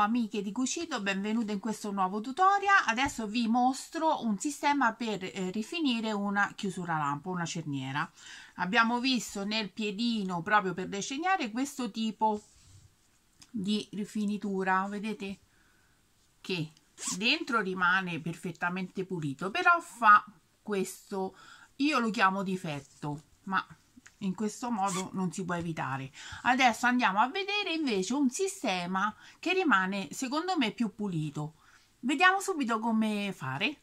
amiche di Cucito, benvenute in questo nuovo tutorial. Adesso vi mostro un sistema per eh, rifinire una chiusura lampo, una cerniera. Abbiamo visto nel piedino proprio per decegnare questo tipo di rifinitura vedete che dentro rimane perfettamente pulito però fa questo io lo chiamo difetto ma in questo modo non si può evitare adesso andiamo a vedere invece un sistema che rimane secondo me più pulito vediamo subito come fare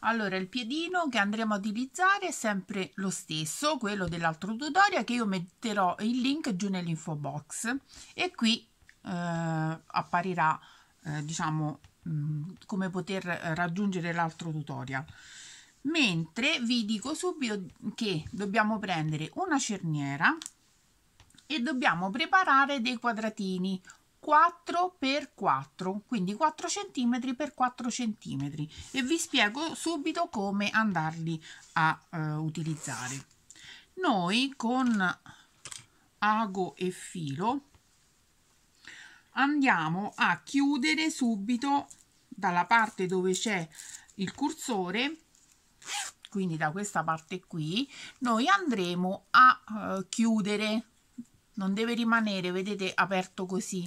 allora il piedino che andremo a utilizzare è sempre lo stesso quello dell'altro tutorial che io metterò il link giù nell'info box e qui eh, apparirà eh, diciamo mh, come poter eh, raggiungere l'altro tutorial mentre vi dico subito che dobbiamo prendere una cerniera e dobbiamo preparare dei quadratini 4 x 4 quindi 4 cm per 4 cm e vi spiego subito come andarli a eh, utilizzare noi con ago e filo andiamo a chiudere subito dalla parte dove c'è il cursore quindi da questa parte qui noi andremo a eh, chiudere non deve rimanere vedete aperto così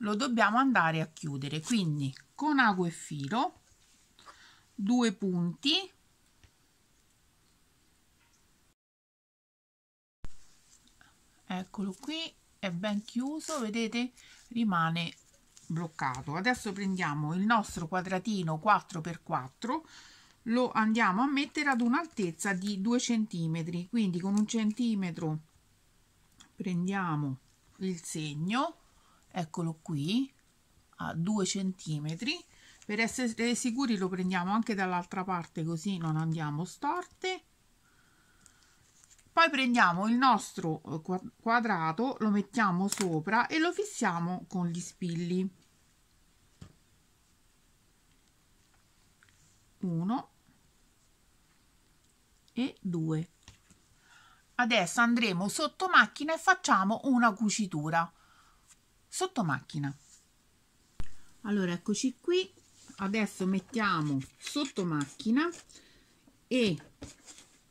lo dobbiamo andare a chiudere quindi con ago e filo due punti eccolo qui è ben chiuso vedete rimane bloccato adesso prendiamo il nostro quadratino 4x4 lo andiamo a mettere ad un'altezza di 2 centimetri quindi con un centimetro prendiamo il segno eccolo qui a 2 centimetri per essere sicuri lo prendiamo anche dall'altra parte così non andiamo storte poi prendiamo il nostro eh, quadrato lo mettiamo sopra e lo fissiamo con gli spilli 1 e 2 adesso andremo sotto macchina e facciamo una cucitura sotto macchina allora eccoci qui adesso mettiamo sotto macchina e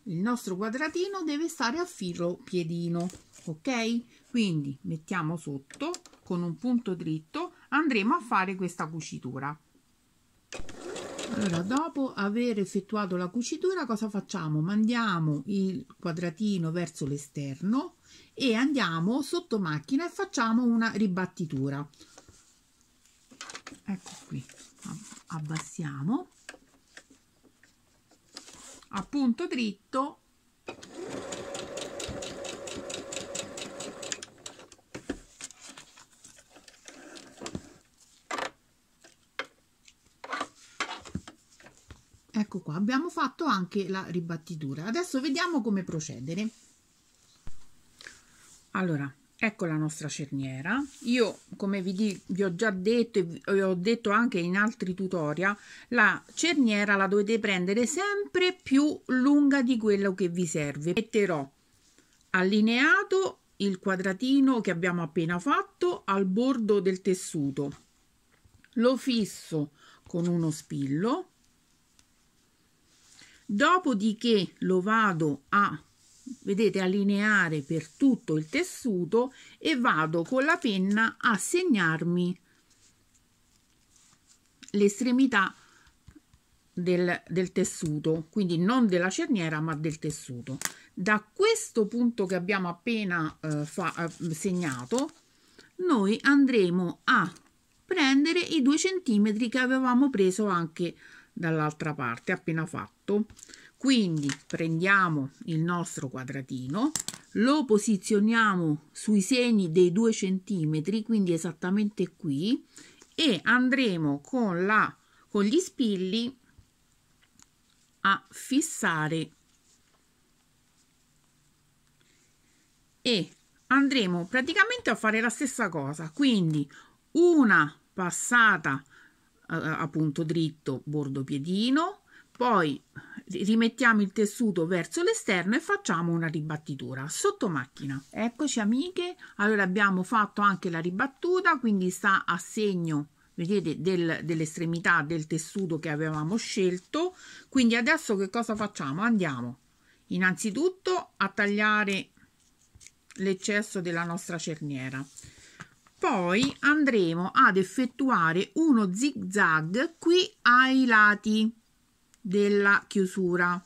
il nostro quadratino deve stare a filo piedino ok quindi mettiamo sotto con un punto dritto andremo a fare questa cucitura allora dopo aver effettuato la cucitura cosa facciamo mandiamo il quadratino verso l'esterno e andiamo sotto macchina e facciamo una ribattitura ecco qui abbassiamo a punto dritto ecco qua abbiamo fatto anche la ribattitura adesso vediamo come procedere allora ecco la nostra cerniera io come vi, di, vi ho già detto e vi ho detto anche in altri tutorial la cerniera la dovete prendere sempre più lunga di quello che vi serve metterò allineato il quadratino che abbiamo appena fatto al bordo del tessuto lo fisso con uno spillo dopodiché lo vado a vedete allineare per tutto il tessuto e vado con la penna a segnarmi l'estremità del, del, tessuto quindi non della cerniera ma del tessuto da questo punto che abbiamo appena eh, fa, eh, segnato noi andremo a prendere i due centimetri che avevamo preso anche dall'altra parte appena fatto quindi prendiamo il nostro quadratino, lo posizioniamo sui segni dei 2 centimetri, quindi esattamente qui, e andremo con, la, con gli spilli a fissare e andremo praticamente a fare la stessa cosa, quindi una passata eh, appunto dritto bordo piedino, poi rimettiamo il tessuto verso l'esterno e facciamo una ribattitura sotto macchina eccoci amiche allora abbiamo fatto anche la ribattuta quindi sta a segno vedete del, dell'estremità del tessuto che avevamo scelto quindi adesso che cosa facciamo andiamo innanzitutto a tagliare l'eccesso della nostra cerniera poi andremo ad effettuare uno zig zag qui ai lati della chiusura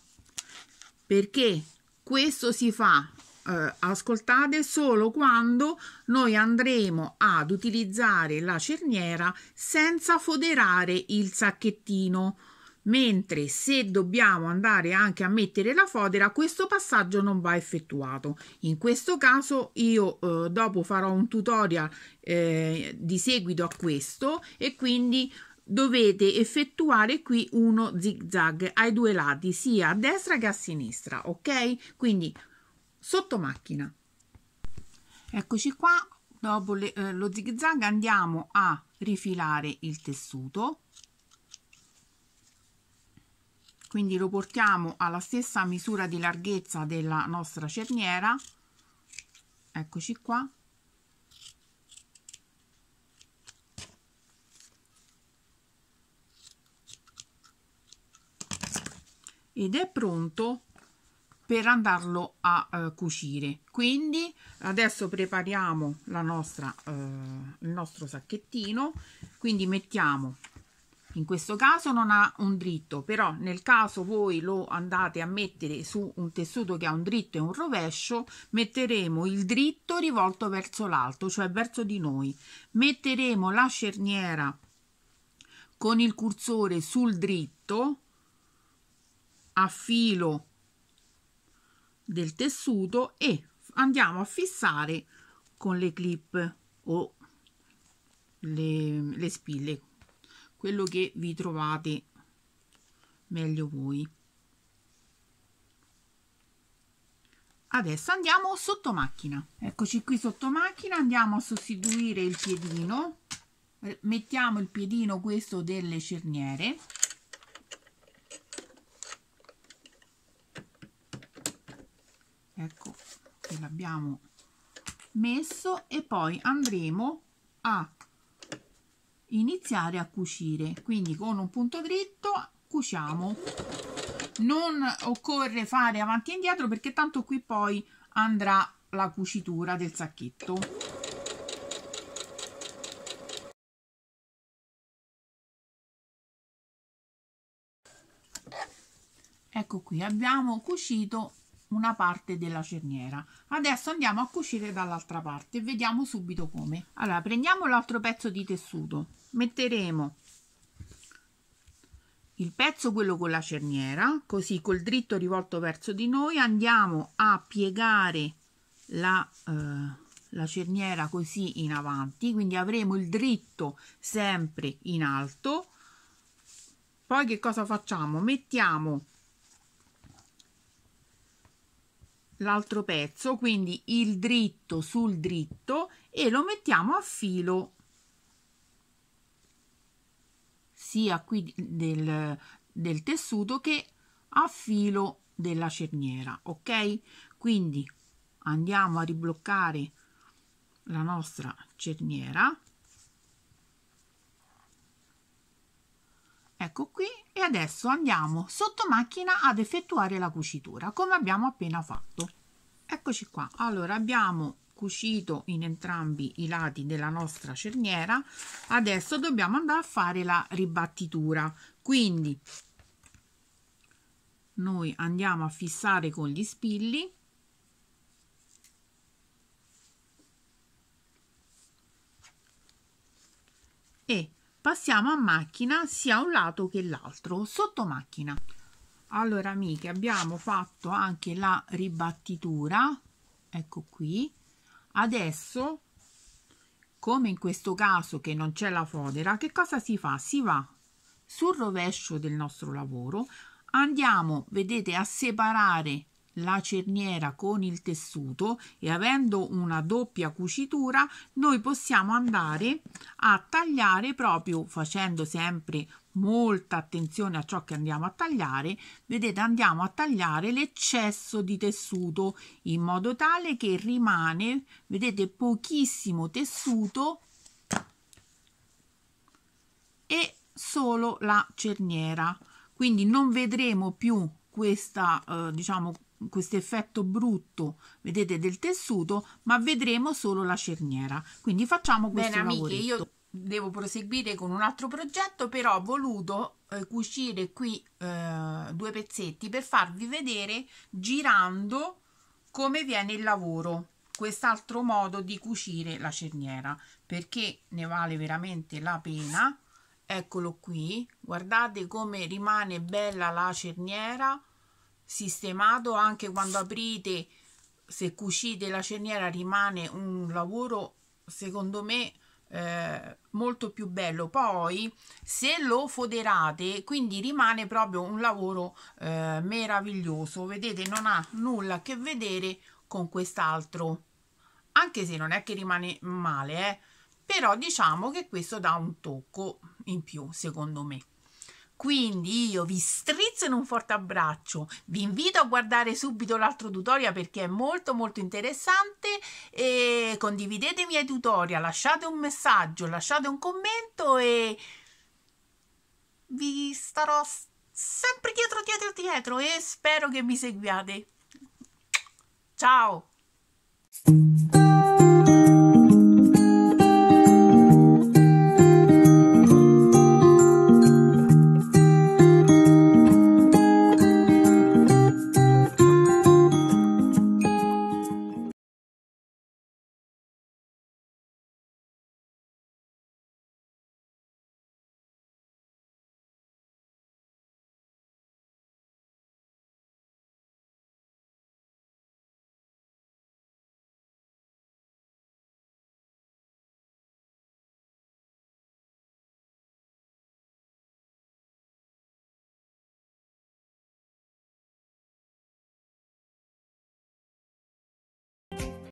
perché questo si fa eh, ascoltate solo quando noi andremo ad utilizzare la cerniera senza foderare il sacchettino mentre se dobbiamo andare anche a mettere la fodera questo passaggio non va effettuato in questo caso io eh, dopo farò un tutorial eh, di seguito a questo e quindi dovete effettuare qui uno zigzag ai due lati sia a destra che a sinistra ok quindi sotto macchina eccoci qua dopo le, eh, lo zigzag andiamo a rifilare il tessuto quindi lo portiamo alla stessa misura di larghezza della nostra cerniera eccoci qua ed è pronto per andarlo a eh, cucire quindi adesso prepariamo la nostra eh, il nostro sacchettino quindi mettiamo in questo caso non ha un dritto però nel caso voi lo andate a mettere su un tessuto che ha un dritto e un rovescio metteremo il dritto rivolto verso l'alto cioè verso di noi metteremo la cerniera con il cursore sul dritto a filo del tessuto e andiamo a fissare con le clip o le, le spille quello che vi trovate meglio voi adesso andiamo sotto macchina eccoci qui sotto macchina andiamo a sostituire il piedino mettiamo il piedino questo delle cerniere che l'abbiamo messo e poi andremo a iniziare a cucire quindi con un punto dritto cuciamo non occorre fare avanti e indietro perché tanto qui poi andrà la cucitura del sacchetto ecco qui abbiamo cucito una parte della cerniera adesso andiamo a cucire dall'altra parte e vediamo subito come allora prendiamo l'altro pezzo di tessuto metteremo il pezzo quello con la cerniera così col dritto rivolto verso di noi andiamo a piegare la, eh, la cerniera così in avanti quindi avremo il dritto sempre in alto poi che cosa facciamo mettiamo l'altro pezzo quindi il dritto sul dritto e lo mettiamo a filo sia qui del, del tessuto che a filo della cerniera ok quindi andiamo a ribloccare la nostra cerniera Ecco qui e adesso andiamo sotto macchina ad effettuare la cucitura come abbiamo appena fatto. Eccoci qua, allora abbiamo cucito in entrambi i lati della nostra cerniera, adesso dobbiamo andare a fare la ribattitura, quindi noi andiamo a fissare con gli spilli e passiamo a macchina sia un lato che l'altro sotto macchina allora amiche abbiamo fatto anche la ribattitura ecco qui adesso come in questo caso che non c'è la fodera che cosa si fa si va sul rovescio del nostro lavoro andiamo vedete a separare la cerniera con il tessuto e avendo una doppia cucitura noi possiamo andare a tagliare proprio facendo sempre molta attenzione a ciò che andiamo a tagliare vedete andiamo a tagliare l'eccesso di tessuto in modo tale che rimane vedete pochissimo tessuto e solo la cerniera quindi non vedremo più questa eh, diciamo questo effetto brutto vedete del tessuto ma vedremo solo la cerniera quindi facciamo questo bene lavoretto. amiche io devo proseguire con un altro progetto però ho voluto eh, cucire qui eh, due pezzetti per farvi vedere girando come viene il lavoro quest'altro modo di cucire la cerniera perché ne vale veramente la pena eccolo qui guardate come rimane bella la cerniera sistemato anche quando aprite se cucite la cerniera rimane un lavoro secondo me eh, molto più bello poi se lo foderate quindi rimane proprio un lavoro eh, meraviglioso vedete non ha nulla a che vedere con quest'altro anche se non è che rimane male eh? però diciamo che questo dà un tocco in più secondo me quindi io vi stringo Fritz in un forte abbraccio. Vi invito a guardare subito l'altro tutorial perché è molto molto interessante e condividete i miei tutorial, lasciate un messaggio, lasciate un commento e vi starò sempre dietro dietro dietro e spero che mi seguiate. Ciao!